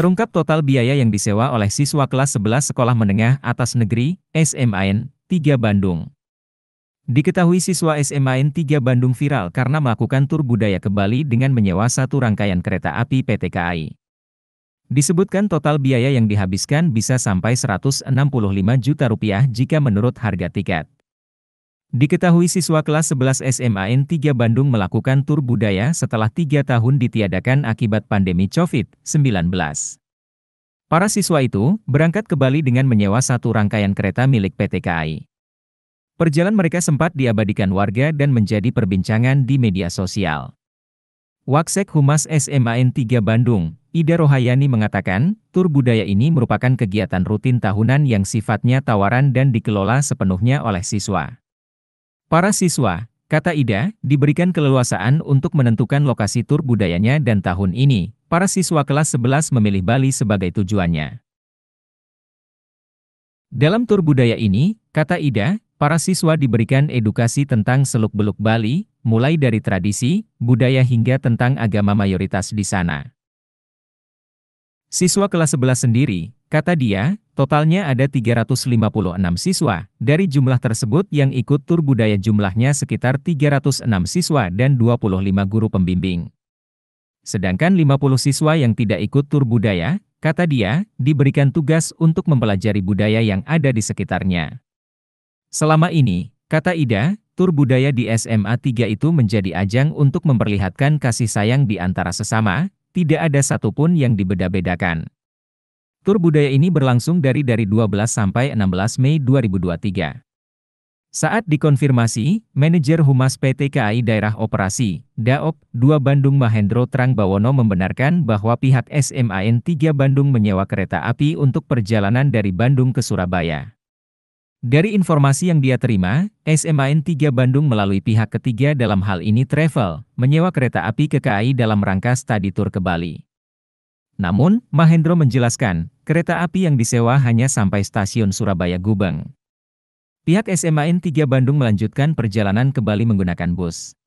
Terungkap total biaya yang disewa oleh siswa kelas 11 Sekolah Menengah Atas Negeri, SMAN, 3 Bandung. Diketahui siswa SMAN 3 Bandung viral karena melakukan tur budaya ke Bali dengan menyewa satu rangkaian kereta api PT KAI. Disebutkan total biaya yang dihabiskan bisa sampai 165 juta rupiah jika menurut harga tiket. Diketahui siswa kelas 11 SMAN 3 Bandung melakukan tur budaya setelah tiga tahun ditiadakan akibat pandemi COVID-19. Para siswa itu berangkat ke Bali dengan menyewa satu rangkaian kereta milik PT KAI. Perjalanan mereka sempat diabadikan warga dan menjadi perbincangan di media sosial. Waksek Humas SMAN 3 Bandung, Ida Rohayani mengatakan, tur budaya ini merupakan kegiatan rutin tahunan yang sifatnya tawaran dan dikelola sepenuhnya oleh siswa. Para siswa, kata Ida, diberikan keleluasaan untuk menentukan lokasi tur budayanya dan tahun ini, para siswa kelas 11 memilih Bali sebagai tujuannya. Dalam tur budaya ini, kata Ida, para siswa diberikan edukasi tentang seluk-beluk Bali, mulai dari tradisi, budaya hingga tentang agama mayoritas di sana. Siswa kelas 11 sendiri, kata dia, totalnya ada 356 siswa, dari jumlah tersebut yang ikut tur budaya jumlahnya sekitar 306 siswa dan 25 guru pembimbing. Sedangkan 50 siswa yang tidak ikut tur budaya, kata dia, diberikan tugas untuk mempelajari budaya yang ada di sekitarnya. Selama ini, kata Ida, tur budaya di SMA 3 itu menjadi ajang untuk memperlihatkan kasih sayang di antara sesama, tidak ada satupun yang dibeda-bedakan. Tur budaya ini berlangsung dari dari 12 sampai 16 Mei 2023. Saat dikonfirmasi, manajer Humas PT KAI Daerah Operasi, DAOP 2 Bandung Mahendro Trang Bawono membenarkan bahwa pihak SMAN 3 Bandung menyewa kereta api untuk perjalanan dari Bandung ke Surabaya. Dari informasi yang dia terima, SMAN 3 Bandung melalui pihak ketiga dalam hal ini travel, menyewa kereta api ke KAI dalam rangka study tour ke Bali. Namun, Mahendro menjelaskan, kereta api yang disewa hanya sampai stasiun Surabaya Gubeng. Pihak SMAN 3 Bandung melanjutkan perjalanan ke Bali menggunakan bus.